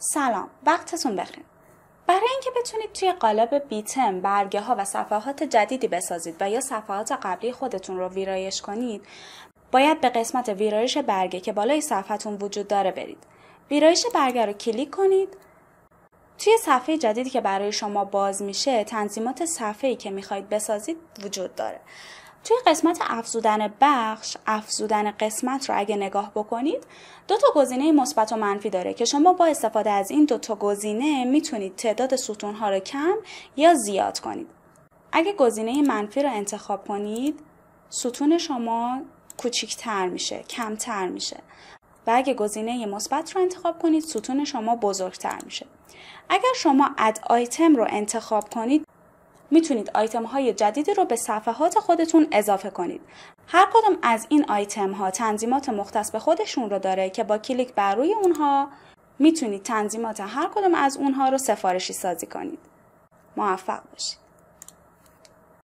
سلام وقتتون بخیر برای اینکه بتونید توی قالب بیتم برگه ها و صفحات جدیدی بسازید و یا صفحات قبلی خودتون رو ویرایش کنید باید به قسمت ویرایش برگه که بالای صفحتون وجود داره برید ویرایش برگه رو کلیک کنید توی صفحه جدیدی که برای شما باز میشه تنظیمات صفحه‌ای که میخواید بسازید وجود داره توی قسمت افزودن بخش افزودن قسمت رو اگه نگاه بکنید دو تا گزینه مثبت و منفی داره که شما با استفاده از این دو تا گزینه میتونید تعداد ستون ها رو کم یا زیاد کنید اگه گزینه منفی رو انتخاب کنید ستون شما کوچیک‌تر میشه کمتر میشه و اگه گزینه مثبت رو انتخاب کنید ستون شما بزرگتر میشه اگر شما اد آیتم رو انتخاب کنید میتونید آیتم های جدیدی رو به صفحات خودتون اضافه کنید. هر کدام از این آیتم ها تنظیمات مختص به خودشون رو داره که با کلیک بر روی اونها میتونید تنظیمات هر کدام از اونها رو سفارشی سازی کنید. موفق باشید.